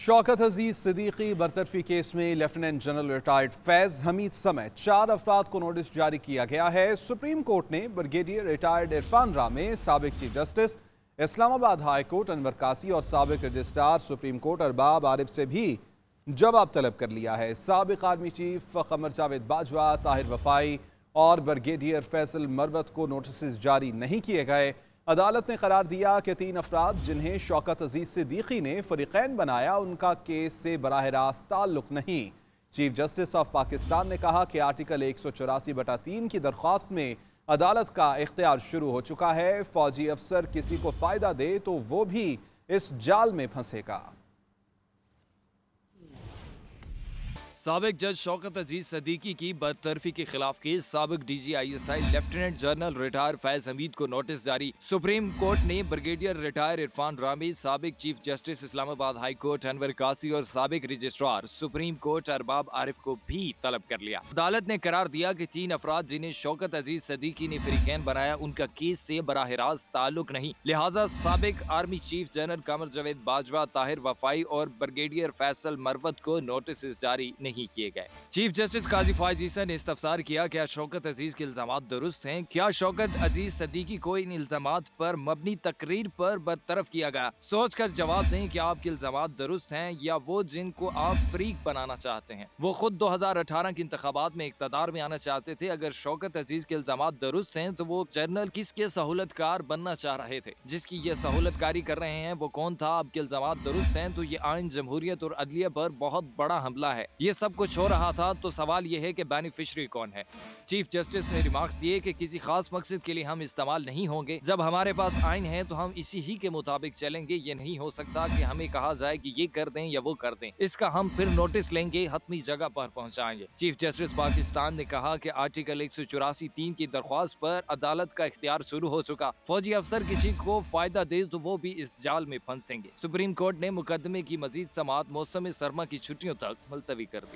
शौकत अजीज सिद्दीकी बरतरफी केस में lieutenant general retired Faiz Hameed समेत चार अफराद को नोटिस जारी किया गया है सुप्रीम कोर्ट ने ब्रिगेडियर रिटायर्ड इरफान रामे सबक chief justice Islamabad high court Anwar Kasi और सबक registrar supreme court Arbab Arif से भी जवाब तलब कर लिया है सबक आर्मी चीफ कमर जावेद बाजवा ताहिर वफाई और ब्रिगेडियर फैसल मरबत को नोटिस जारी नहीं किए गए अदालत ने करार दिया कि तीन अफराद जिन्हें शौकत अजीज सिद्दीकी ने फरीकैन बनाया उनका केस से बरह रास्त ताल्लुक नहीं चीफ जस्टिस ऑफ पाकिस्तान ने कहा कि आर्टिकल एक सौ चौरासी बटा तीन की दरख्वास्त में अदालत का इख्तियार शुरू हो चुका है फौजी अफसर किसी को फ़ायदा दे तो वो भी इस जाल में फंसेगा सबक जज शौकत अजीज सदीकी की बदतरफी के खिलाफ केस सबक DG ISI lieutenant general retire Faiz Hameed को नोटिस जारी सुप्रीम कोर्ट ने ब्रिगेडियर रिटायर इरफान रामी सबक chief justice Islamabad high court Anwar Kasi और सबक registrar supreme court Arbab Arif को भी तलब कर लिया अदालत ने करार दिया की तीन अफराद जिन्हें शौकत अजीज सदीकी ने कैन बनाया उनका केस ऐसी बरह रास्त ताल्लुक नहीं लिहाजा सबक army chief general Qamar Javed Bajwa Tahir Wafai और ब्रिगेडियर फैसल मरवत को नोटिस जारी नहीं नहीं किए गए चीफ जस्टिस काजी फायज ने इस्तफसार किया क्या शौकत अजीज के इल्जाम दुरुस्त हैं क्या शौकत अजीज सदीकी को इन इल्जाम पर मबनी तकरीर पर बरतरफ किया गया सोच कर जवाब दें कि आपके इल्जाम दुरुस्त हैं या वो जिनको आप फ्रीक बनाना चाहते हैं वो खुद 2018 के इंतबात में इकतदार में आना चाहते थे अगर शौकत अजीज के इल्जाम दुरुस्त हैं तो वो जनरल किसके सहूलतकार बनना चाह रहे थे जिसकी ये सहूलतकारी कर रहे हैं वो कौन था आपके इल्जाम दुरुस्त हैं तो ये आयन जमहूरियत और अदलिया पर बहुत बड़ा हमला है ये सब कुछ हो रहा था तो सवाल यह है कि बेनिफिशरी कौन है चीफ जस्टिस ने रिमार्क्स दिए कि किसी खास मकसद के लिए हम इस्तेमाल नहीं होंगे जब हमारे पास आइन है तो हम इसी ही के मुताबिक चलेंगे ये नहीं हो सकता कि हमें कहा जाए कि ये कर दें या वो कर दें इसका हम फिर नोटिस लेंगे हतमी जगह पर पहुंचाएंगे चीफ जस्टिस पाकिस्तान ने कहा कि आर्टिकल एक सौ चौरासी तीन की दरख्वास्त पर अदालत का इख्तियार शुरू हो चुका फौजी अफसर किसी को फायदा दे तो वो भी इस जाल में फंसेंगे सुप्रीम कोर्ट ने मुकदमे की मजीद समात मौसम सरमा की छुट्टियों तक मुलतवी कर दी